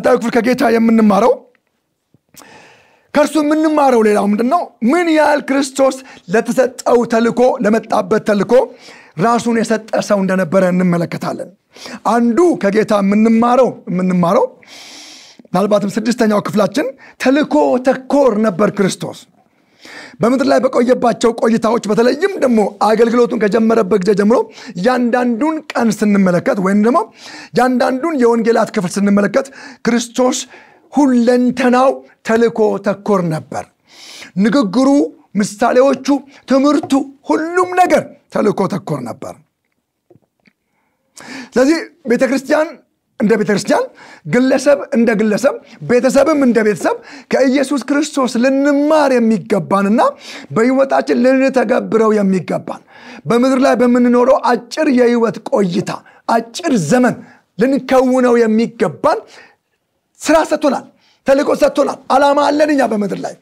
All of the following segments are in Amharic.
ቀጣዩ ክፍል ከጌታ የምንማረው ከእርሱ የምንማረው ሌላው ምንድን ነው ምን ያህል ክርስቶስ ለተሰጠው ተልኮ ለመጣበት ተልኮ ራሱን የሰጠ ሰው እንደነበረ እንመለከታለን አንዱ ከጌታ የምንማረው የምንማረው ምናልባትም ስድስተኛው ክፍላችን ተልኮ ተኮር ነበር ክርስቶስ በምድር ላይ በቆየባቸው ቆይታዎች በተለይም ደግሞ አገልግሎቱን ከጀመረበት ጊዜ ጀምሮ እያንዳንዱን ቀን ስንመለከት ወይም ደግሞ ያንዳንዱን የወንጌላት ክፍል ስንመለከት ክርስቶስ ሁለንተናው ተልእኮ ተኮር ነበር። ንግግሩ፣ ምሳሌዎቹ፣ ትምህርቱ፣ ሁሉም ነገር ተልእኮ ተኮር ነበር። ስለዚህ ቤተ ክርስቲያን እንደ ቤተክርስቲያን፣ ግለሰብ እንደ ግለሰብ፣ ቤተሰብም እንደ ቤተሰብ ከኢየሱስ ክርስቶስ ልንማር የሚገባንና በህይወታችን ልንተገብረው የሚገባን በምድር ላይ በምንኖረው አጭር የህይወት ቆይታ አጭር ዘመን ልንከውነው የሚገባን ስራ ሰጥቶናል። ተልእኮ ሰጥቶናል። አላማ አለን እኛ በምድር ላይ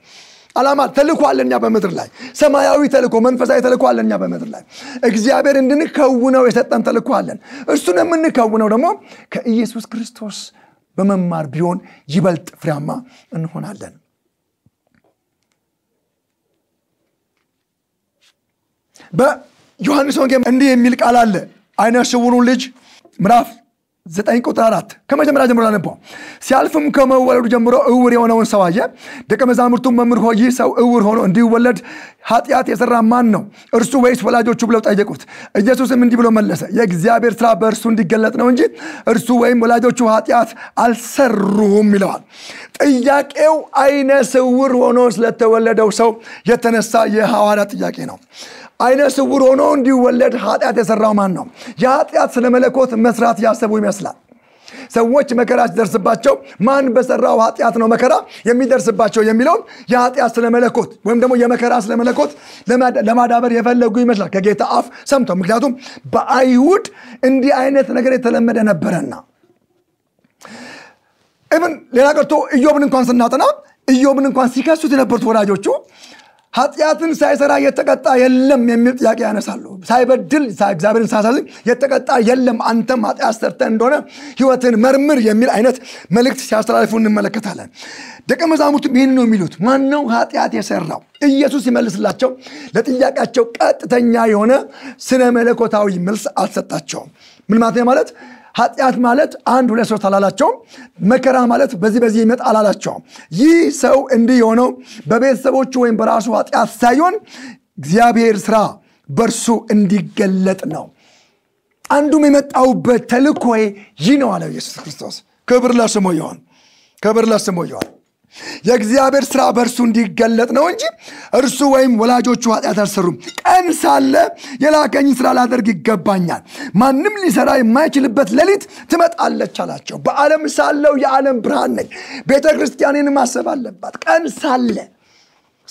አላማ ተልኮ አለኛ እኛ በምድር ላይ ሰማያዊ ተልኮ መንፈሳዊ ተልኮ አለኛ እኛ በምድር ላይ እግዚአብሔር እንድንከውነው የሰጠን ተልኮ አለን እሱን የምንከውነው ደግሞ ከኢየሱስ ክርስቶስ በመማር ቢሆን ይበልጥ ፍሬያማ እንሆናለን በዮሐንስ ወንጌል እንዲህ የሚል ቃል አለ አይነ ስውሩን ልጅ ምራፍ ዘጠኝ ቁጥር አራት ከመጀመሪያ ጀምሮ ላነበው። ሲያልፍም ከመወለዱ ጀምሮ እውር የሆነውን ሰው አየ። ደቀ መዛሙርቱ መምህር ሆይ ይህ ሰው እውር ሆኖ እንዲወለድ ኃጢአት የሰራ ማን ነው እርሱ ወይስ ወላጆቹ ብለው ጠየቁት። ኢየሱስም እንዲህ ብሎ መለሰ፣ የእግዚአብሔር ስራ በእርሱ እንዲገለጥ ነው እንጂ እርሱ ወይም ወላጆቹ ኃጢአት አልሰሩም ይለዋል። ጥያቄው አይነ ስውር ሆኖ ስለተወለደው ሰው የተነሳ የሐዋርያ ጥያቄ ነው። አይነ ስውር ሆኖ እንዲወለድ ኃጢአት የሰራው ማን ነው? የኃጢአት ስለ መለኮት መስራት ያሰቡ ይመስላል። ሰዎች መከራ ሲደርስባቸው ማን በሰራው ኃጢአት ነው መከራ የሚደርስባቸው የሚለውን የኃጢአት ስለ መለኮት ወይም ደግሞ የመከራ ስለ መለኮት ለማዳበር የፈለጉ ይመስላል ከጌታ አፍ ሰምተው። ምክንያቱም በአይሁድ እንዲህ አይነት ነገር የተለመደ ነበረና ኢብን ሌላ ቀርቶ ኢዮብን እንኳን ስናጠና ኢዮብን እንኳን ሲከሱት የነበሩት ወዳጆቹ ኃጢአትን ሳይሰራ የተቀጣ የለም የሚል ጥያቄ ያነሳሉ። ሳይበድል እግዚአብሔርን ሳሳዝግ የተቀጣ የለም፣ አንተም ኃጢአት ሰርተ እንደሆነ ህይወትን መርምር የሚል አይነት መልእክት ሲያስተላልፉ እንመለከታለን። ደቀ መዛሙርቱም ይህን ነው የሚሉት። ማነው ኃጢአት የሰራው? ኢየሱስ ሲመልስላቸው ለጥያቄያቸው ቀጥተኛ የሆነ ስነ መለኮታዊ መልስ አልሰጣቸውም። ምን ማለት ኃጢአት ማለት አንድ ሁለት ሶስት አላላቸውም መከራ ማለት በዚህ በዚህ ይመጥ አላላቸውም ይህ ሰው እንዲህ የሆነው በቤተሰቦቹ ወይም በራሱ ኃጢአት ሳይሆን እግዚአብሔር ስራ በእርሱ እንዲገለጥ ነው አንዱም የመጣውበት ተልኮ ይህ ነው አለው ኢየሱስ ክርስቶስ ክብር ለስሙ ይሆን ክብር ለስሙ ይሆን የእግዚአብሔር ስራ በእርሱ እንዲገለጥ ነው እንጂ እርሱ ወይም ወላጆቹ ኃጢአት አልሰሩም። ቀን ሳለ የላከኝ ስራ ላደርግ ይገባኛል፣ ማንም ሊሰራ የማይችልበት ሌሊት ትመጣለች አላቸው። በዓለም ሳለው የዓለም ብርሃን ነኝ። ቤተ ክርስቲያኔን ማሰብ አለባት። ቀን ሳለ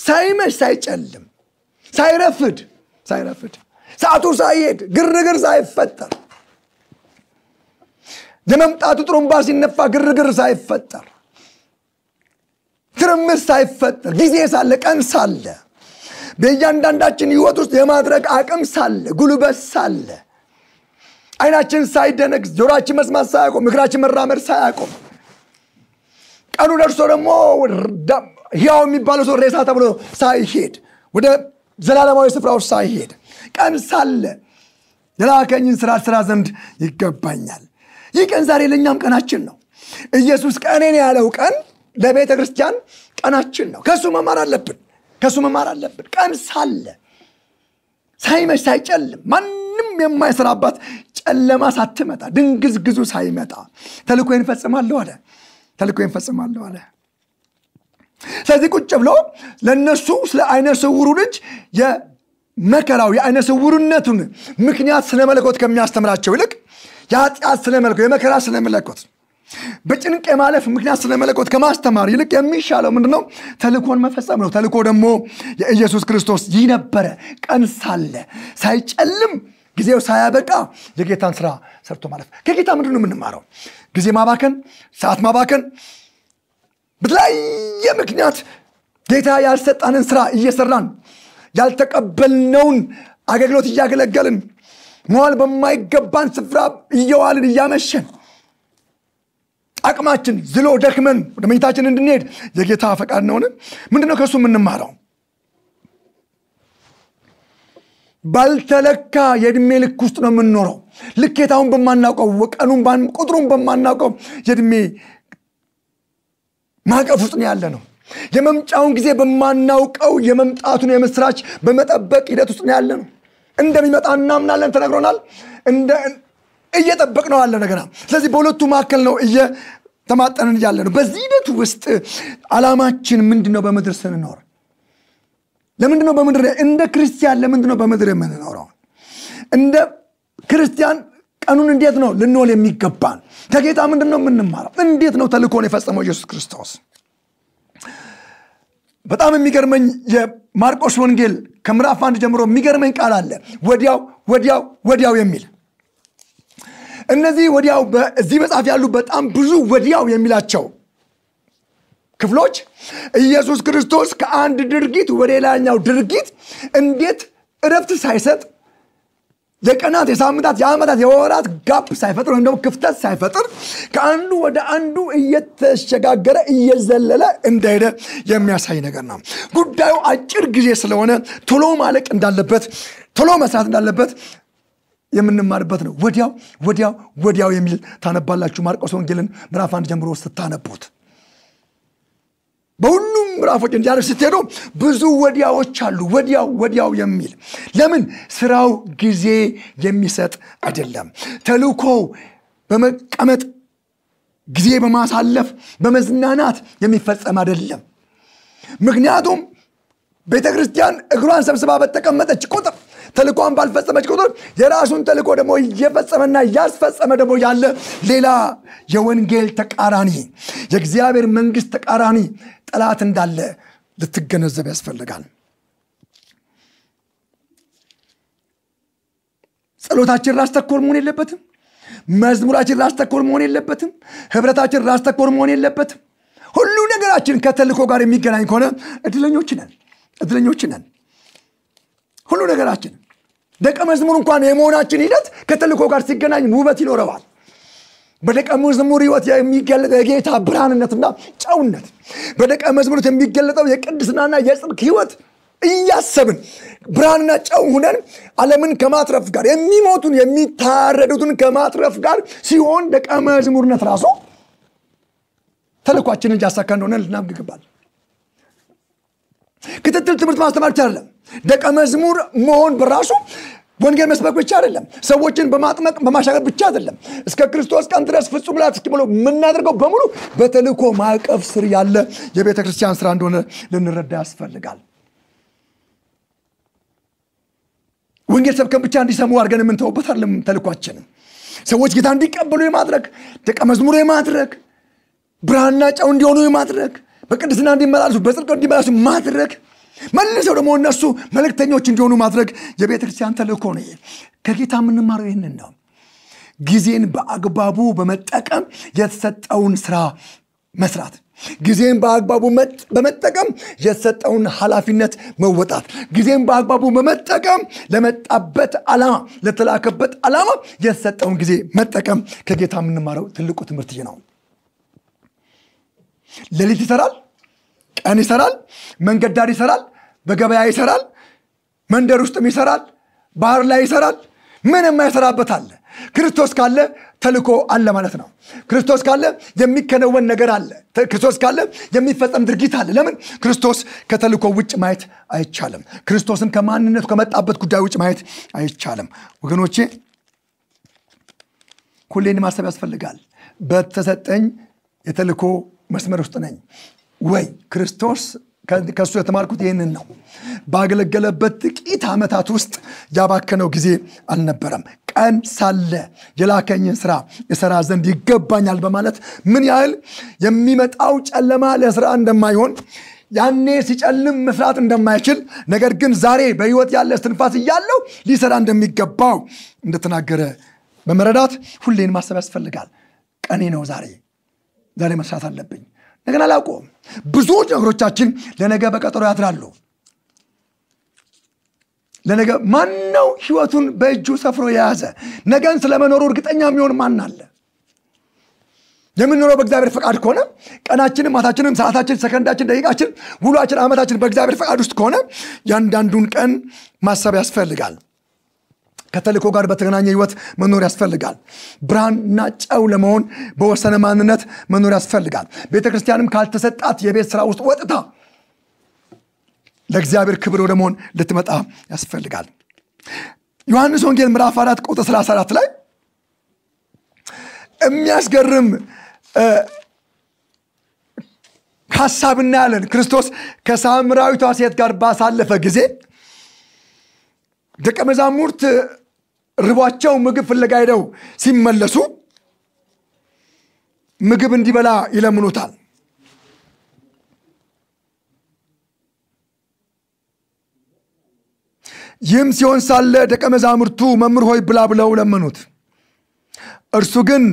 ሳይመሽ፣ ሳይጨልም፣ ሳይረፍድ ሳይረፍድ ሰዓቱ ሳይሄድ ግርግር ሳይፈጠር የመምጣቱ ጥሩምባ ሲነፋ ግርግር ሳይፈጠር ትርምስ ሳይፈጠር ጊዜ ሳለ ቀን ሳለ በእያንዳንዳችን ህይወት ውስጥ የማድረግ አቅም ሳለ ጉልበት ሳለ አይናችን ሳይደነግ ጆሮችን መስማት ሳያቆም እግራችን መራመድ ሳያቆም ቀኑ ደርሶ ደግሞ ህያው የሚባለው ሰው ሬሳ ተብሎ ሳይሄድ ወደ ዘላለማዊ ስፍራዎች ሳይሄድ ቀን ሳለ የላከኝን ስራ ስራ ዘንድ ይገባኛል ይህ ቀን ዛሬ ለእኛም ቀናችን ነው ኢየሱስ ቀኔን ያለው ቀን ለቤተ ክርስቲያን ቀናችን ነው። ከእሱ መማር አለብን። ከእሱ መማር አለብን። ቀን ሳለ ሳይመሽ ሳይጨልም ማንም የማይሰራባት ጨለማ ሳትመጣ ድንግዝግዙ ሳይመጣ ተልኮ ፈጽማለሁ አለ። ተልኮ ፈጽማለሁ አለ። ስለዚህ ቁጭ ብሎ ለእነሱ ስለ አይነ ስውሩ ልጅ የመከራው የአይነ ስውርነቱን ምክንያት ስነ መለኮት ከሚያስተምራቸው ይልቅ የኃጢአት ስነ መለኮት የመከራ ስነ መለኮት በጭንቅ የማለፍ ምክንያት ስለ መለኮት ከማስተማር ይልቅ የሚሻለው ምንድ ነው? ተልኮን መፈጸም ነው። ተልኮ ደግሞ የኢየሱስ ክርስቶስ ይህ ነበረ። ቀን ሳለ ሳይጨልም ጊዜው ሳያበቃ የጌታን ስራ ሰርቶ ማለፍ። ከጌታ ምንድን የምንማረው? ጊዜ ማባከን፣ ሰዓት ማባከን፣ በተለያየ ምክንያት ጌታ ያልሰጣንን ስራ እየሰራን ያልተቀበልነውን አገልግሎት እያገለገልን መዋል በማይገባን ስፍራ እየዋልን እያመሸን አቅማችን ዝሎ ደክመን ወደ መኝታችን እንድንሄድ የጌታ ፈቃድ ነውን? ምንድነው ከእሱ የምንማረው? ባልተለካ የእድሜ ልክ ውስጥ ነው የምንኖረው። ልኬታውን በማናውቀው ቀኑን ቁጥሩን በማናውቀው የእድሜ ማዕቀፍ ውስጥ ነው ያለ ነው። የመምጫውን ጊዜ በማናውቀው የመምጣቱን የምስራች በመጠበቅ ሂደት ውስጥ ነው ያለ ነው። እንደሚመጣ እናምናለን፣ ተነግሮናል። እየጠበቅ ነው አለ ነገና ስለዚህ በሁለቱ መካከል ነው ተማጠነን ያለ ነው። በዚህ ሂደት ውስጥ አላማችን ምንድን ነው? በምድር ስንኖር ለምንድን ነው በምድር እንደ ክርስቲያን ለምንድን ነው በምድር የምንኖረው? እንደ ክርስቲያን ቀኑን እንዴት ነው ልንውል የሚገባን? ከጌታ ምንድን ነው የምንማረው? እንዴት ነው ተልኮን የፈጸመው ኢየሱስ ክርስቶስ? በጣም የሚገርመኝ የማርቆስ ወንጌል ከምዕራፍ አንድ ጀምሮ የሚገርመኝ ቃል አለ። ወዲያው ወዲያው ወዲያው የሚል እነዚህ ወዲያው እዚህ መጽሐፍ ያሉ በጣም ብዙ ወዲያው የሚላቸው ክፍሎች ኢየሱስ ክርስቶስ ከአንድ ድርጊት ወደ ሌላኛው ድርጊት እንዴት እረፍት ሳይሰጥ የቀናት የሳምንታት የዓመታት የወራት ጋፕ ሳይፈጥር ወይም ደግሞ ክፍተት ሳይፈጥር ከአንዱ ወደ አንዱ እየተሸጋገረ እየዘለለ እንደሄደ የሚያሳይ ነገር ነው ጉዳዩ አጭር ጊዜ ስለሆነ ቶሎ ማለቅ እንዳለበት ቶሎ መስራት እንዳለበት የምንማርበት ነው። ወዲያው ወዲያው ወዲያው የሚል ታነባላችሁ። ማርቆስ ወንጌልን ምዕራፍ አንድ ጀምሮ ስታነቡት በሁሉም ምዕራፎች እንዲያደርግ ስትሄዱ ብዙ ወዲያዎች አሉ። ወዲያው ወዲያው የሚል ለምን ስራው ጊዜ የሚሰጥ አይደለም። ተልኮ በመቀመጥ ጊዜ በማሳለፍ በመዝናናት የሚፈጸም አይደለም። ምክንያቱም ቤተ ክርስቲያን እግሯን ሰብስባ በተቀመጠች ቁጥር ተልኳን ባልፈጸመች ቁጥር የራሱን ተልኮ ደግሞ እየፈጸመና እያስፈጸመ ደግሞ ያለ ሌላ የወንጌል ተቃራኒ የእግዚአብሔር መንግስት ተቃራኒ ጠላት እንዳለ ልትገነዘብ ያስፈልጋል ጸሎታችን ራስ ተኮር መሆን የለበትም መዝሙራችን ራስ ተኮር መሆን የለበትም ህብረታችን ራስ ተኮር መሆን የለበትም ሁሉ ነገራችን ከተልኮ ጋር የሚገናኝ ከሆነ እድለኞች ነን እድለኞች ነን ሁሉ ነገራችን ደቀ መዝሙር እንኳን የመሆናችን ሂደት ከተልኮ ጋር ሲገናኝ ውበት ይኖረዋል በደቀ መዝሙር ህይወት የሚገለጠው የጌታ ብርሃንነትና ጨውነት በደቀ መዝሙርት የሚገለጠው የቅድስናና የጽድቅ ህይወት እያሰብን ብርሃንና ጨው ሁነን ዓለምን ከማትረፍ ጋር የሚሞቱን የሚታረዱትን ከማትረፍ ጋር ሲሆን ደቀ መዝሙርነት ራሱ ተልኳችንን እያሳካ እንደሆነ ልናምግግባል። ክትትል ትምህርት ማስተማር ብቻ አይደለም። ደቀ መዝሙር መሆን በራሱ ወንጌል መስበክ ብቻ አይደለም። ሰዎችን በማጥመቅ በማሻገር ብቻ አይደለም። እስከ ክርስቶስ ቀን ድረስ ፍጹም ላት ብሎ የምናደርገው በሙሉ በተልእኮ ማዕቀፍ ስር ያለ የቤተ ክርስቲያን ስራ እንደሆነ ልንረዳ ያስፈልጋል። ወንጌል ሰብከን ብቻ እንዲሰሙ አድርገን የምንተውበት አይደለም። ተልኳችንም ሰዎች ጌታ እንዲቀበሉ የማድረግ ደቀ መዝሙር የማድረግ ብርሃንና ጨው እንዲሆኑ የማድረግ በቅድስና እንዲመላለሱ በጽድቅ እንዲመላለሱ ማድረግ መልሰው ደግሞ እነሱ መልእክተኞች እንዲሆኑ ማድረግ የቤተ ክርስቲያን ተልእኮ ነው። ከጌታ የምንማረው ይህንን ነው። ጊዜን በአግባቡ በመጠቀም የተሰጠውን ስራ መስራት ጊዜን በአግባቡ በመጠቀም የተሰጠውን ኃላፊነት መወጣት ጊዜን በአግባቡ በመጠቀም ለመጣበት ዓላማ ለተላከበት ዓላማ የተሰጠውን ጊዜ መጠቀም ከጌታ የምንማረው ትልቁ ትምህርት ነው። ሌሊት ይሰራል፣ ቀን ይሰራል፣ መንገድ ዳር ይሰራል፣ በገበያ ይሰራል፣ መንደር ውስጥም ይሰራል፣ ባህር ላይ ይሰራል። ምን የማይሰራበት አለ? ክርስቶስ ካለ ተልኮ አለ ማለት ነው። ክርስቶስ ካለ የሚከነወን ነገር አለ። ክርስቶስ ካለ የሚፈጸም ድርጊት አለ። ለምን? ክርስቶስ ከተልኮ ውጭ ማየት አይቻልም። ክርስቶስን ከማንነቱ ከመጣበት ጉዳይ ውጭ ማየት አይቻልም። ወገኖቼ ሁሌን ማሰብ ያስፈልጋል። በተሰጠኝ የተልኮ መስመር ውስጥ ነኝ ወይ? ክርስቶስ ከእሱ የተማርኩት ይህንን ነው። ባገለገለበት ጥቂት ዓመታት ውስጥ ያባከነው ጊዜ አልነበረም። ቀን ሳለ የላከኝን ስራ የሰራ ዘንድ ይገባኛል በማለት ምን ያህል የሚመጣው ጨለማ ለስራ እንደማይሆን ያኔ ሲጨልም መስራት እንደማይችል ነገር ግን ዛሬ በህይወት ያለ እስትንፋስ እያለው ሊሰራ እንደሚገባው እንደተናገረ በመረዳት ሁሌን ማሰብ ያስፈልጋል። ቀኔ ነው ዛሬ ዛሬ መስራት አለብኝ ነገር አላውቀውም ብዙ ነገሮቻችን ለነገ በቀጠሮ ያድራሉ ለነገ ማን ነው ህይወቱን በእጁ ሰፍሮ የያዘ ነገን ስለመኖሩ እርግጠኛ የሚሆን ማን አለ የምንኖረው በእግዚአብሔር ፈቃድ ከሆነ ቀናችንም ማታችንም ሰዓታችን ሰከንዳችን ደቂቃችን ውሏችን አመታችን በእግዚአብሔር ፈቃድ ውስጥ ከሆነ ያንዳንዱን ቀን ማሰብ ያስፈልጋል ከተልእኮ ጋር በተገናኘ ህይወት መኖር ያስፈልጋል። ብርሃንና ጨው ለመሆን በወሰነ ማንነት መኖር ያስፈልጋል። ቤተ ክርስቲያንም ካልተሰጣት የቤት ስራ ውስጥ ወጥታ ለእግዚአብሔር ክብር ወደ መሆን ልትመጣ ያስፈልጋል። ዮሐንስ ወንጌል ምዕራፍ አራት ቁጥር 34 ላይ የሚያስገርም ሀሳብ እናያለን። ክርስቶስ ከሳምራዊቷ ሴት ጋር ባሳለፈ ጊዜ ደቀ መዛሙርት ርቧቸው ምግብ ፍለጋ ሄደው ሲመለሱ ምግብ እንዲበላ ይለምኑታል። ይህም ሲሆን ሳለ ደቀ መዛሙርቱ መምህር ሆይ ብላ ብለው ለመኑት። እርሱ ግን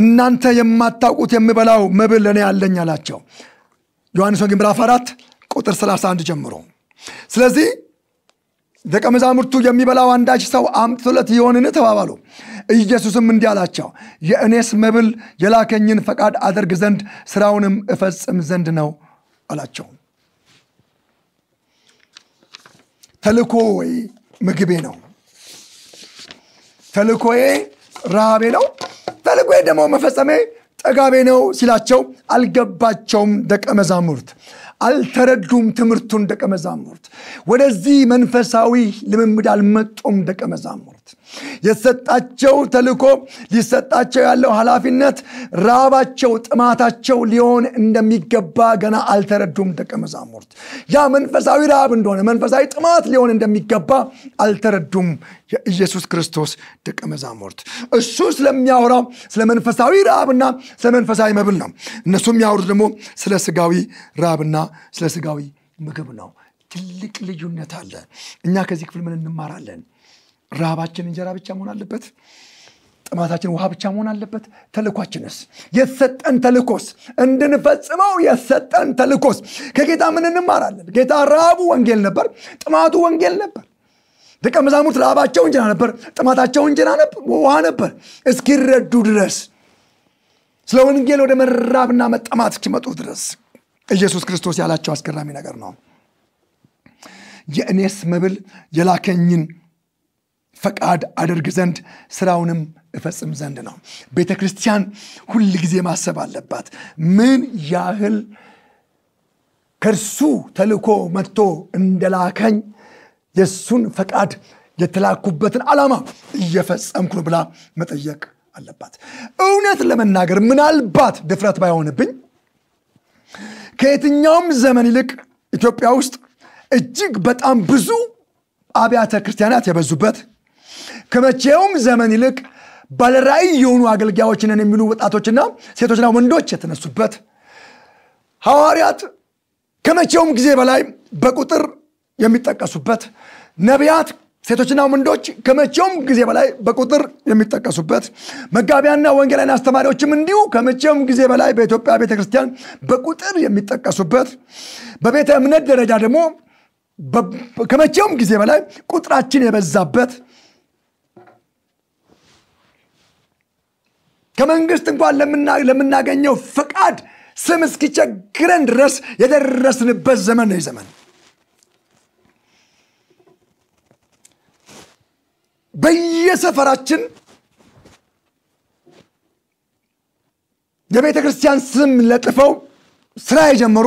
እናንተ የማታውቁት የምበላው መብል እኔ ያለኝ አላቸው። ዮሐንስ ወንጌል ምዕራፍ አራት ቁጥር 31 ጀምሮ ስለዚህ ደቀ መዛሙርቱ የሚበላው አንዳች ሰው አምጥቶለት ይሆንን ተባባሉ። ኢየሱስም እንዲህ አላቸው፣ የእኔስ መብል የላከኝን ፈቃድ አደርግ ዘንድ ስራውንም እፈጽም ዘንድ ነው አላቸው። ተልኮ ወይ ምግቤ ነው። ተልኮዬ ረሃቤ ነው። ተልኮዬ ደግሞ መፈጸሜ ጠጋቤ ነው ሲላቸው አልገባቸውም ደቀ መዛሙርት አልተረዱም ትምህርቱን ደቀ መዛሙርት። ወደዚህ መንፈሳዊ ልምምድ አልመጡም ደቀ መዛሙርት። አሉት የተሰጣቸው ተልኮ ሊሰጣቸው ያለው ኃላፊነት ራባቸው ጥማታቸው ሊሆን እንደሚገባ ገና አልተረዱም ደቀ መዛሙርት ያ መንፈሳዊ ረሃብ እንደሆነ መንፈሳዊ ጥማት ሊሆን እንደሚገባ አልተረዱም የኢየሱስ ክርስቶስ ደቀ መዛሙርት እሱ ስለሚያወራው ስለ መንፈሳዊ ረሃብና ስለ መንፈሳዊ መብል ነው እነሱ የሚያወሩት ደግሞ ስለ ስጋዊ ረሃብና ስለ ስጋዊ ምግብ ነው ትልቅ ልዩነት አለ እኛ ከዚህ ክፍል ምን እንማራለን ረሃባችን እንጀራ ብቻ መሆን አለበት? ጥማታችን ውሃ ብቻ መሆን አለበት? ተልኳችንስ የሰጠን ተልኮስ እንድንፈጽመው የሰጠን ተልኮስ ከጌታ ምን እንማራለን? ጌታ ረሃቡ ወንጌል ነበር፣ ጥማቱ ወንጌል ነበር። ደቀ መዛሙርት ረሃባቸው እንጀራ ነበር፣ ጥማታቸው እንጀራ ነበር፣ ውሃ ነበር። እስኪረዱ ድረስ ስለ ወንጌል ወደ መራብና መጠማት እስኪመጡ ድረስ ኢየሱስ ክርስቶስ ያላቸው አስገራሚ ነገር ነው። የእኔስ መብል የላከኝን ፈቃድ አደርግ ዘንድ ስራውንም እፈጽም ዘንድ ነው። ቤተ ክርስቲያን ሁል ጊዜ ማሰብ አለባት ምን ያህል ከእርሱ ተልኮ መጥቶ እንደላከኝ የእሱን ፈቃድ የተላኩበትን ዓላማ እየፈጸምኩ ነው ብላ መጠየቅ አለባት። እውነት ለመናገር ምናልባት ድፍረት ባይሆንብኝ ከየትኛውም ዘመን ይልቅ ኢትዮጵያ ውስጥ እጅግ በጣም ብዙ አብያተ ክርስቲያናት የበዙበት ከመቼውም ዘመን ይልቅ ባለራእይ የሆኑ አገልጋዮችንን የሚሉ ወጣቶችና ሴቶችና ወንዶች የተነሱበት ሐዋርያት ከመቼውም ጊዜ በላይ በቁጥር የሚጠቀሱበት ነቢያት ሴቶችና ወንዶች ከመቼውም ጊዜ በላይ በቁጥር የሚጠቀሱበት መጋቢያና ወንጌላውያን አስተማሪዎችም እንዲሁ ከመቼውም ጊዜ በላይ በኢትዮጵያ ቤተክርስቲያን በቁጥር የሚጠቀሱበት በቤተ እምነት ደረጃ ደግሞ ከመቼውም ጊዜ በላይ ቁጥራችን የበዛበት ከመንግስት እንኳን ለምናገኘው ፈቃድ ስም እስኪቸግረን ድረስ የደረስንበት ዘመን ነው ዘመን በየሰፈራችን የቤተ ክርስቲያን ስም ለጥፈው ስራ የጀመሩ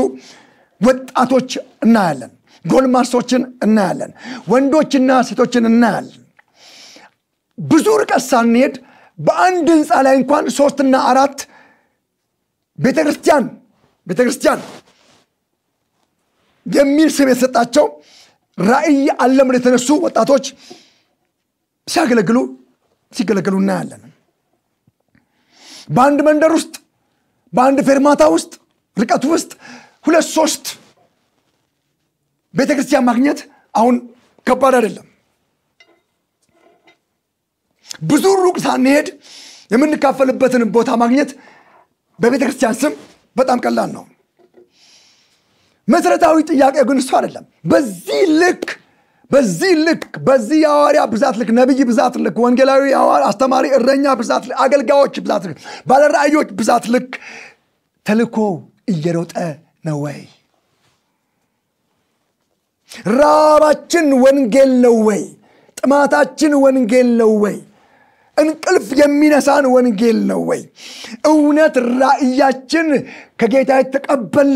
ወጣቶች እናያለን ጎልማሶችን እናያለን ወንዶችና ሴቶችን እናያለን ብዙ ርቀት ሳንሄድ በአንድ ህንፃ ላይ እንኳን ሶስትና አራት ቤተክርስቲያን ቤተክርስቲያን የሚል ስም የተሰጣቸው ራእይ አለም የተነሱ ወጣቶች ሲያገለግሉ ሲገለገሉ እናያለን በአንድ መንደር ውስጥ በአንድ ፌርማታ ውስጥ ርቀቱ ውስጥ ሁለት ሶስት ቤተክርስቲያን ማግኘት አሁን ከባድ አይደለም ብዙ ሩቅ ሳንሄድ የምንካፈልበትን ቦታ ማግኘት በቤተ ክርስቲያን ስም በጣም ቀላል ነው። መሰረታዊ ጥያቄ ግን እሱ አይደለም። በዚህ ልክ በዚህ ልክ በዚህ የሐዋርያ ብዛት ልክ ነቢይ ብዛት ልክ ወንጌላዊ አስተማሪ እረኛ ብዛት ልክ አገልጋዮች ብዛት ልክ ባለራእዮች ብዛት ልክ ተልኮ እየሮጠ ነው ወይ? ረሃባችን ወንጌል ነው ወይ? ጥማታችን ወንጌል ነው ወይ? እንቅልፍ የሚነሳን ወንጌል ነው ወይ? እውነት ራእያችን ከጌታ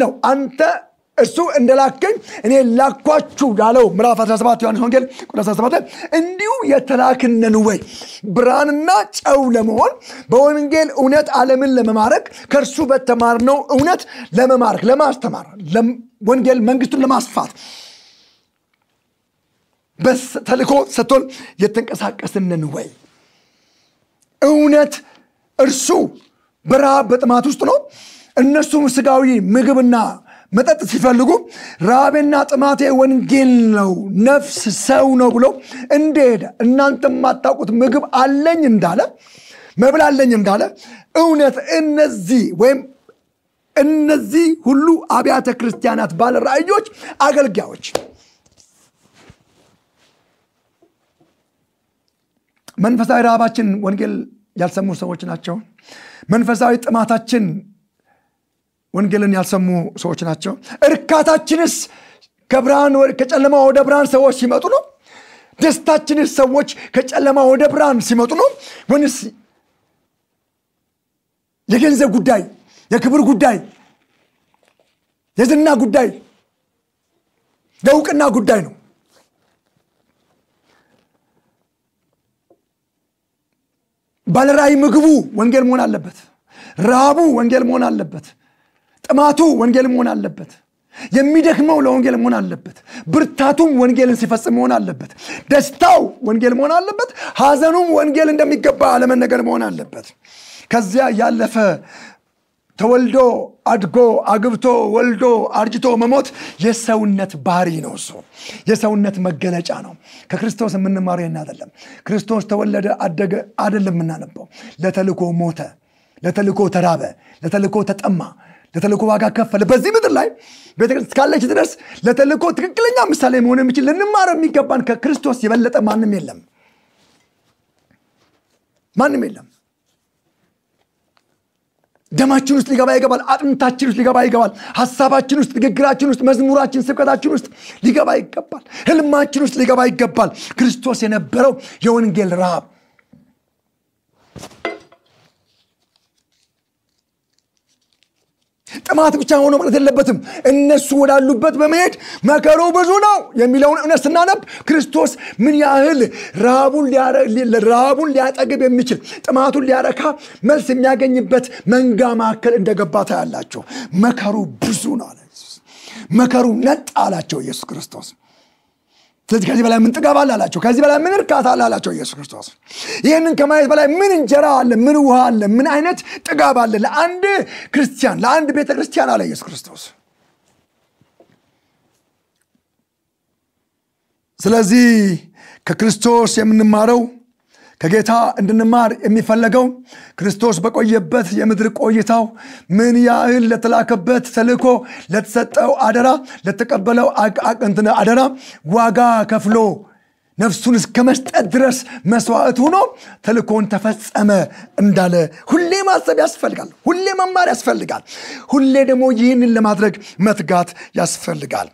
ነው አንተ እሱ እንደላከኝ እኔ ላኳችሁ ያለው ምዕራፍ 17 ዮሐንስ ወንጌል ቁጥር 17 እንዲሁ የተላክነን ወይ? ብርሃንና ጨው ለመሆን በወንጌል እውነት ዓለምን ለመማረክ ከእርሱ በተማርነው እውነት ለመማረክ ለማስተማር ወንጌል መንግስቱን ለማስፋት በተልኮ ሰጥቶን የተንቀሳቀስንን ወይ? እውነት እርሱ በረሃብ በጥማት ውስጥ ነው እነሱም ስጋዊ ምግብና መጠጥ ሲፈልጉ ራቤና ጥማቴ ወንጌል ነው ነፍስ ሰው ነው ብሎ እንደሄደ እናንተ የማታውቁት ምግብ አለኝ እንዳለ መብል አለኝ እንዳለ እውነት እነዚህ ወይም እነዚህ ሁሉ አብያተ ክርስቲያናት ባለ ራእዮች አገልጋዮች መንፈሳዊ ረሃባችን ወንጌል ያልሰሙ ሰዎች ናቸው መንፈሳዊ ጥማታችን ወንጌልን ያልሰሙ ሰዎች ናቸው እርካታችንስ ከብርሃን ከጨለማ ወደ ብርሃን ሰዎች ሲመጡ ነው ደስታችንስ ሰዎች ከጨለማ ወደ ብርሃን ሲመጡ ነው ወንስ የገንዘብ ጉዳይ የክብር ጉዳይ የዝና ጉዳይ የእውቅና ጉዳይ ነው ባለራይ ምግቡ ወንጌል መሆን አለበት ረሃቡ ወንጌል መሆን አለበት ጥማቱ ወንጌል መሆን አለበት የሚደክመው ለወንጌል መሆን አለበት ብርታቱም ወንጌልን ሲፈጽም መሆን አለበት ደስታው ወንጌል መሆን አለበት ሀዘኑም ወንጌል እንደሚገባ አለመነገር መሆን አለበት ከዚያ ያለፈ ተወልዶ አድጎ አግብቶ ወልዶ አርጅቶ መሞት የሰውነት ባህሪ ነው። እሱ የሰውነት መገለጫ ነው። ከክርስቶስ የምንማሩ ይህን አይደለም። ክርስቶስ ተወለደ አደገ አይደለም የምናነበው። ለተልኮ ሞተ፣ ለተልኮ ተራበ፣ ለተልኮ ተጠማ፣ ለተልኮ ዋጋ ከፈለ። በዚህ ምድር ላይ ቤተክርስቲያን እስካለች ድረስ ለተልኮ ትክክለኛ ምሳሌ መሆን የሚችል ልንማረው የሚገባን ከክርስቶስ የበለጠ ማንም የለም፣ ማንም የለም። ደማችን ውስጥ ሊገባ ይገባል። አጥንታችን ውስጥ ሊገባ ይገባል። ሀሳባችን ውስጥ፣ ንግግራችን ውስጥ፣ መዝሙራችን፣ ስብከታችን ውስጥ ሊገባ ይገባል። ህልማችን ውስጥ ሊገባ ይገባል። ክርስቶስ የነበረው የወንጌል ረሃብ ጥማት ብቻ ሆኖ ማለት የለበትም እነሱ ወዳሉበት በመሄድ መከሩ ብዙ ነው የሚለውን እውነት ስናነብ ክርስቶስ ምን ያህል ረሃቡን ሊያጠግብ የሚችል ጥማቱን ሊያረካ መልስ የሚያገኝበት መንጋ መካከል እንደገባ ታያላቸው መከሩ ብዙ ነው አለ መከሩ ነጥ አላቸው ኢየሱስ ክርስቶስ ስለዚህ ከዚህ በላይ ምን ጥጋብ አለ አላቸው ከዚህ በላይ ምን እርካታ አለ አላቸው ኢየሱስ ክርስቶስ ይህንን ከማየት በላይ ምን እንጀራ አለ ምን ውሃ አለ ምን አይነት ጥጋብ አለ ለአንድ ክርስቲያን ለአንድ ቤተ ክርስቲያን አለ ኢየሱስ ክርስቶስ ስለዚህ ከክርስቶስ የምንማረው ከጌታ እንድንማር የሚፈለገው ክርስቶስ በቆየበት የምድር ቆይታው ምን ያህል ለተላከበት ተልእኮ ለተሰጠው አደራ ለተቀበለው አቅንትነ አደራ ዋጋ ከፍሎ ነፍሱን እስከ መስጠት ድረስ መስዋዕት ሆኖ ተልኮን ተፈጸመ እንዳለ ሁሌ ማሰብ ያስፈልጋል። ሁሌ መማር ያስፈልጋል። ሁሌ ደግሞ ይህንን ለማድረግ መትጋት ያስፈልጋል።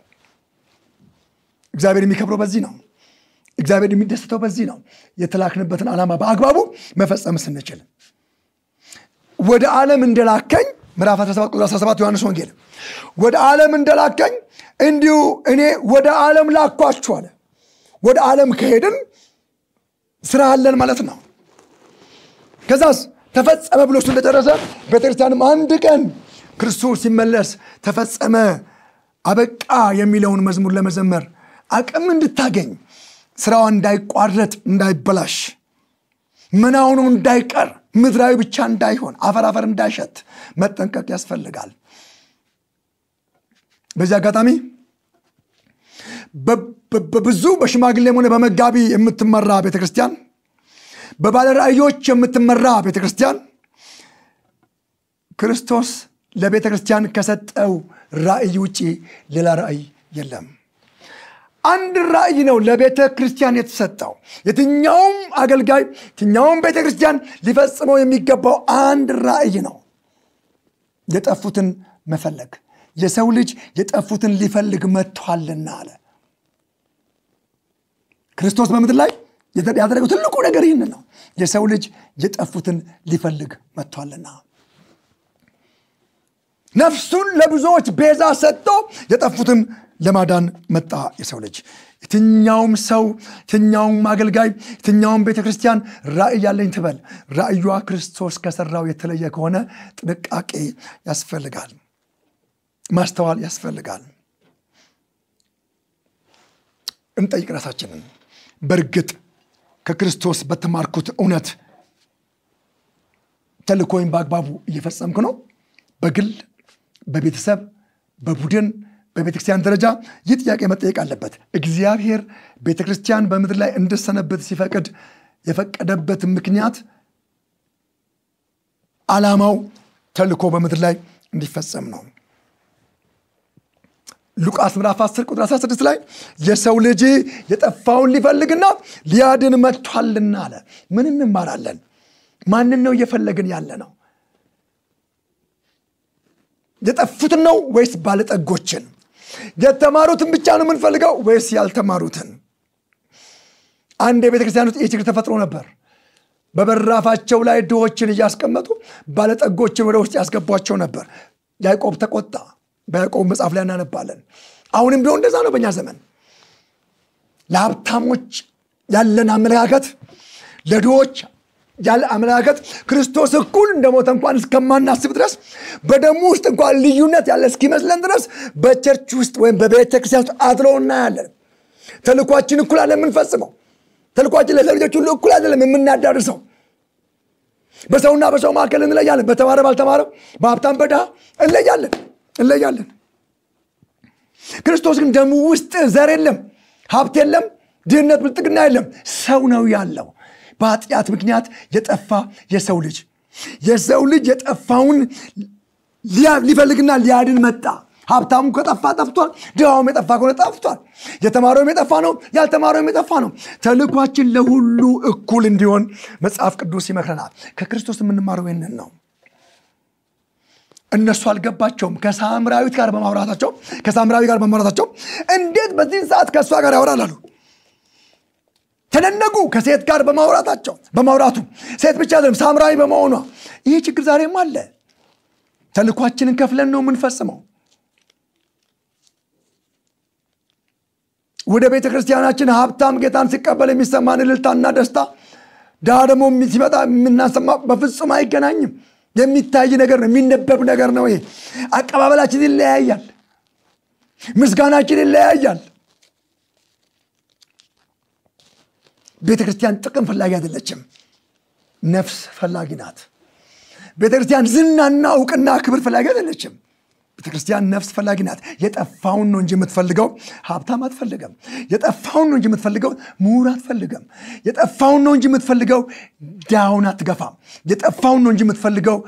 እግዚአብሔር የሚከብረው በዚህ ነው። እግዚአብሔር የሚደሰተው በዚህ ነው የተላክንበትን ዓላማ በአግባቡ መፈጸም ስንችል ወደ ዓለም እንደላከኝ ምዕራፍ 17 ቁጥር 17 ዮሐንስ ወንጌል ወደ ዓለም እንደላከኝ እንዲሁ እኔ ወደ ዓለም ላኳችሁ አለ ወደ ዓለም ከሄድን ስራ አለን ማለት ነው ከዛስ ተፈጸመ ብሎ እሱ እንደጨረሰ ቤተክርስቲያንም አንድ ቀን ክርስቶስ ሲመለስ ተፈጸመ አበቃ የሚለውን መዝሙር ለመዘመር አቅም እንድታገኝ ስራዋ እንዳይቋረጥ እንዳይበላሽ ምናውኑ እንዳይቀር ምድራዊ ብቻ እንዳይሆን አፈር አፈር እንዳይሸት መጠንቀቅ ያስፈልጋል በዚህ አጋጣሚ በብዙ በሽማግሌም ሆነ በመጋቢ የምትመራ ቤተክርስቲያን በባለራእዮች የምትመራ ቤተክርስቲያን ክርስቶስ ለቤተክርስቲያን ከሰጠው ራእይ ውጪ ሌላ ራእይ የለም አንድ ራእይ ነው ለቤተ ክርስቲያን የተሰጠው። የትኛውም አገልጋይ የትኛውም ቤተ ክርስቲያን ሊፈጽመው የሚገባው አንድ ራእይ ነው፣ የጠፉትን መፈለግ። የሰው ልጅ የጠፉትን ሊፈልግ መጥቷልና አለ ክርስቶስ በምድር ላይ ያደረገው ትልቁ ነገር ይህን ነው። የሰው ልጅ የጠፉትን ሊፈልግ መጥቷልና ነፍሱን ለብዙዎች ቤዛ ሰጥቶ የጠፉትን ለማዳን መጣ የሰው ልጅ። የትኛውም ሰው የትኛውም አገልጋይ የትኛውም ቤተ ክርስቲያን ራእይ ያለኝ ትበል፣ ራእዩዋ ክርስቶስ ከሰራው የተለየ ከሆነ ጥንቃቄ ያስፈልጋል፣ ማስተዋል ያስፈልጋል። እንጠይቅ ራሳችንን። በእርግጥ ከክርስቶስ በተማርኩት እውነት ተልኮይም በአግባቡ እየፈጸምክ ነው? በግል፣ በቤተሰብ፣ በቡድን በቤተክርስቲያን ደረጃ ይህ ጥያቄ መጠየቅ አለበት። እግዚአብሔር ቤተክርስቲያን በምድር ላይ እንድሰነበት ሲፈቅድ የፈቀደበት ምክንያት ዓላማው ተልኮ በምድር ላይ እንዲፈጸም ነው። ሉቃስ ምዕራፍ 10 ቁጥር 16 ላይ የሰው ልጅ የጠፋውን ሊፈልግና ሊያድን መጥቷልና አለ። ምን እንማራለን? ማንን ነው እየፈለግን ያለ ነው? የጠፉትን ነው ወይስ ባለጠጎችን? የተማሩትን ብቻ ነው የምንፈልገው ወይስ ያልተማሩትን? አንድ የቤተ ክርስቲያን ውስጥ ይህ ችግር ተፈጥሮ ነበር። በበራፋቸው ላይ ድሆችን እያስቀመጡ ባለጠጎችን ወደ ውስጥ ያስገቧቸው ነበር። ያዕቆብ ተቆጣ። በያዕቆብ መጽሐፍ ላይ እናነባለን። አሁንም ቢሆን እንደዛ ነው። በእኛ ዘመን ለሀብታሞች ያለን አመለካከት ለድሆች ያለ አመለካከት ክርስቶስ እኩል እንደሞተ እንኳን እስከማናስብ ድረስ በደሙ ውስጥ እንኳን ልዩነት ያለ እስኪመስለን ድረስ በቸርች ውስጥ ወይም በቤተክርስቲያን ውስጥ አድሮ እናያለን። ተልኳችን እኩል አለ የምንፈጽመው ተልኳችን ለሰው ልጆች ሁሉ እኩል አይደለም የምናዳርሰው። በሰውና በሰው መካከል እንለያለን። በተማረ ባልተማረው፣ በሀብታም በዳ እንለያለን እንለያለን። ክርስቶስ ግን ደሙ ውስጥ ዘር የለም፣ ሀብት የለም፣ ድህነት፣ ብልጥግና የለም። ሰው ነው ያለው። በኃጢአት ምክንያት የጠፋ የሰው ልጅ የሰው ልጅ የጠፋውን ሊፈልግና ሊያድን መጣ ሀብታሙ ከጠፋ ጠፍቷል ድሃውም የጠፋ ከሆነ ጠፍቷል የተማረውም የጠፋ ነው ያልተማረውም የጠፋ ነው ተልኳችን ለሁሉ እኩል እንዲሆን መጽሐፍ ቅዱስ ይመክረናል ከክርስቶስ የምንማረው ይንን ነው እነሱ አልገባቸውም ከሳምራዊት ጋር በማውራታቸው ከሳምራዊ ጋር በማውራታቸው እንዴት በዚህን ሰዓት ከእሷ ጋር ያወራል አሉ ተደነቁ ከሴት ጋር በማውራታቸው በማውራቱ ሴት ብቻ አይደለም ሳምራዊ በመሆኗ ይህ ችግር ዛሬም አለ ተልኳችንን ከፍለን ነው የምንፈጽመው ወደ ቤተ ክርስቲያናችን ሀብታም ጌታን ሲቀበል የሚሰማን እልልታና ደስታ ዳ ደግሞ ሲመጣ የምናሰማ በፍጹም አይገናኝም የሚታይ ነገር ነው የሚነበብ ነገር ነው ይሄ አቀባበላችን ይለያያል ምስጋናችን ይለያያል ቤተ ክርስቲያን ጥቅም ፈላጊ አይደለችም፣ ነፍስ ፈላጊ ናት። ቤተ ክርስቲያን ዝናና እውቅና ክብር ፈላጊ አይደለችም። ቤተ ክርስቲያን ነፍስ ፈላጊ ናት። የጠፋውን ነው እንጂ የምትፈልገው ሀብታም አትፈልገም። የጠፋውን ነው እንጂ የምትፈልገው ምሁር አትፈልገም። የጠፋውን ነው እንጂ የምትፈልገው ዳውን አትገፋም። የጠፋውን ነው እንጂ የምትፈልገው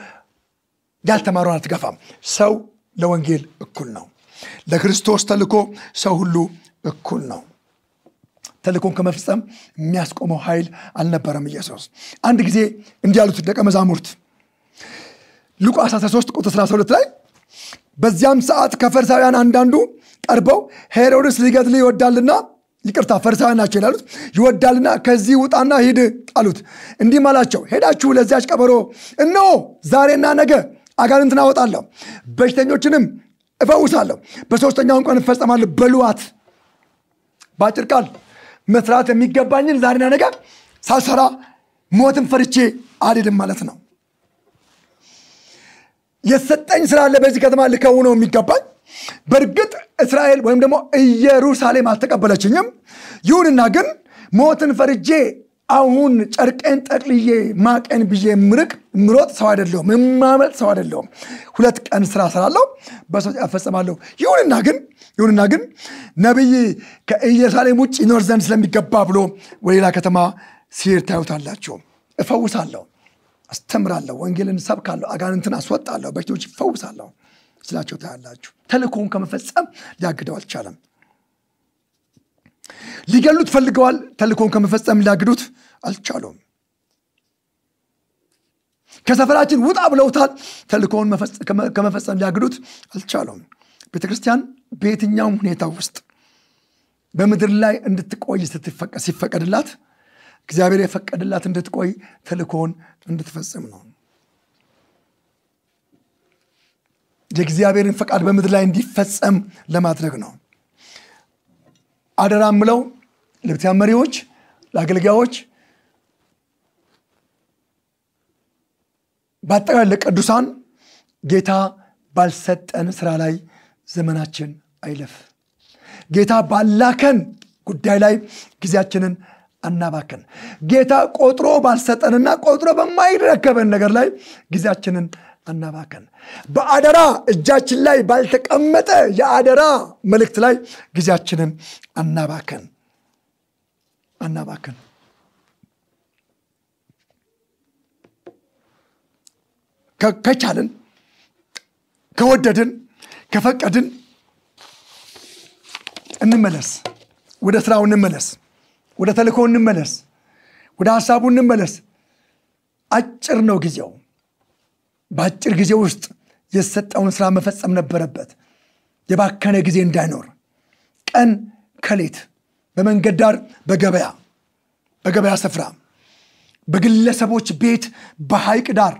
ያልተማረውን አትገፋም። ሰው ለወንጌል እኩል ነው። ለክርስቶስ ተልኮ ሰው ሁሉ እኩል ነው። ተልኮን ከመፍጸም የሚያስቆመው ኃይል አልነበረም ኢየሱስ አንድ ጊዜ እንዲህ ያሉት ደቀ መዛሙርት ሉቃስ 13 ቁጥር 12 ላይ በዚያም ሰዓት ከፈሪሳውያን አንዳንዱ ቀርበው ሄሮድስ ሊገድል ይወዳልና ይቅርታ ፈሪሳውያን ናቸው ይላሉት ይወዳልና ከዚህ ውጣና ሂድ አሉት እንዲህም አላቸው ሄዳችሁ ለዚያች ቀበሮ እነሆ ዛሬና ነገ አጋንንት እናወጣለሁ በሽተኞችንም እፈውሳለሁ በሶስተኛ ቀን እፈጸማለሁ በሉዋት በአጭር ቃል መስራት የሚገባኝን ዛሬና ነገር ሳልሰራ ሞትን ፈርቼ አልሄድም ማለት ነው። የሰጠኝ አለ በዚህ ከተማ ልከውነው የሚገባኝ በእርግጥ እስራኤል ወይም ደግሞ ኢየሩሳሌም አልተቀበለችኝም። ይሁንና ግን ሞትን ፈርጄ አሁን ጨርቄን ጠቅልዬ ማቀን ብዬ ምርቅ ምሮጥ ሰው አይደለሁም፣ የማመልጥ ሰው አይደለሁም። ሁለት ቀን ስራ ስራለሁ፣ በሰው ያፈጸማለሁ። ይሁንና ግን ይሁንና ግን ነቢይ ከኢየሩሳሌም ውጭ ይኖር ዘንድ ስለሚገባ ብሎ ወደ ሌላ ከተማ ሲሄድ ታዩታላችሁ። እፈውሳለሁ፣ አስተምራለሁ፣ ወንጌልን ሰብካለሁ፣ አጋንንትን አስወጣለሁ፣ በሽቶች ይፈውሳለሁ ስላቸው ታያላችሁ። ተልእኮውን ከመፈጸም ሊያግደው አልቻለም። ሊገሉት ፈልገዋል። ተልእኮውን ከመፈጸም ሊያግዱት አልቻሉም። ከሰፈራችን ውጣ ብለውታል። ተልኮውን ከመፈጸም ሊያግዱት አልቻሉም። ቤተ ክርስቲያን በየትኛውም ሁኔታ ውስጥ በምድር ላይ እንድትቆይ ሲፈቀድላት እግዚአብሔር የፈቀድላት እንድትቆይ ተልኮውን እንድትፈጽም ነው። የእግዚአብሔርን ፈቃድ በምድር ላይ እንዲፈጸም ለማድረግ ነው። አደራ ምለው ለቤተክርስቲያን መሪዎች፣ ለአገልጋዮች፣ በአጠቃላይ ለቅዱሳን ጌታ ባልሰጠን ስራ ላይ ዘመናችን አይለፍ። ጌታ ባላከን ጉዳይ ላይ ጊዜያችንን አናባከን። ጌታ ቆጥሮ ባልሰጠንና ቆጥሮ በማይረከበን ነገር ላይ ጊዜያችንን አናባከን። በአደራ እጃችን ላይ ባልተቀመጠ የአደራ መልእክት ላይ ጊዜያችንን አናባከን አናባከን። ከቻልን ከወደድን ከፈቀድን እንመለስ፣ ወደ ስራው እንመለስ፣ ወደ ተልእኮ እንመለስ፣ ወደ ሀሳቡ እንመለስ። አጭር ነው ጊዜው። በአጭር ጊዜ ውስጥ የተሰጠውን ስራ መፈጸም ነበረበት። የባከነ ጊዜ እንዳይኖር ቀን ከሌት በመንገድ ዳር፣ በገበያ በገበያ ስፍራ፣ በግለሰቦች ቤት፣ በሐይቅ ዳር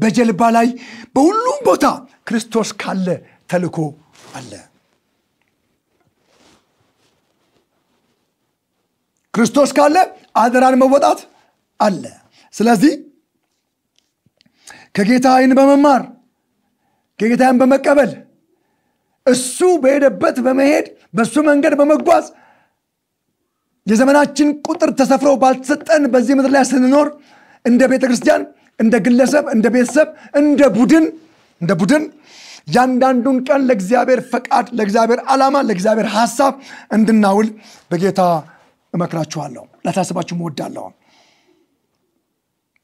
በጀልባ ላይ በሁሉም ቦታ ክርስቶስ ካለ ተልኮ አለ ክርስቶስ ካለ አደራን መወጣት አለ ስለዚህ ከጌታ አይን በመማር ከጌታን በመቀበል እሱ በሄደበት በመሄድ በእሱ መንገድ በመጓዝ የዘመናችን ቁጥር ተሰፍሮ ባልተሰጠን በዚህ ምድር ላይ ስንኖር እንደ ቤተ ክርስቲያን እንደ ግለሰብ፣ እንደ ቤተሰብ፣ እንደ ቡድን እንደ ቡድን ያንዳንዱን ቀን ለእግዚአብሔር ፈቃድ፣ ለእግዚአብሔር ዓላማ፣ ለእግዚአብሔር ሀሳብ እንድናውል በጌታ እመክራችኋለሁ። ላሳስባችሁ እወዳለሁ።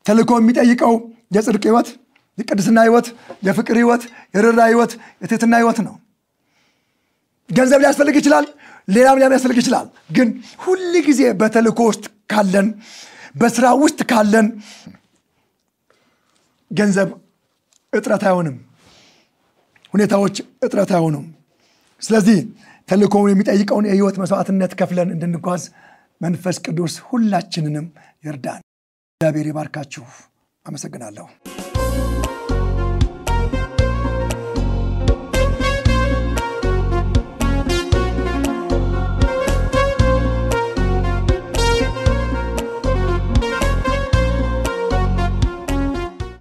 ተልእኮ የሚጠይቀው የጽድቅ ህይወት፣ የቅድስና ህይወት፣ የፍቅር ህይወት፣ የርራ ህይወት፣ የትህትና ህይወት ነው። ገንዘብ ሊያስፈልግ ይችላል። ሌላም ያስፈልግ ይችላል። ግን ሁል ጊዜ በተልእኮ ውስጥ ካለን፣ በስራ ውስጥ ካለን ገንዘብ እጥረት አይሆንም፣ ሁኔታዎች እጥረት አይሆኑም። ስለዚህ ተልእኮውን የሚጠይቀውን የህይወት መስዋዕትነት ከፍለን እንድንጓዝ መንፈስ ቅዱስ ሁላችንንም ይርዳን። እግዚአብሔር ይባርካችሁ። አመሰግናለሁ።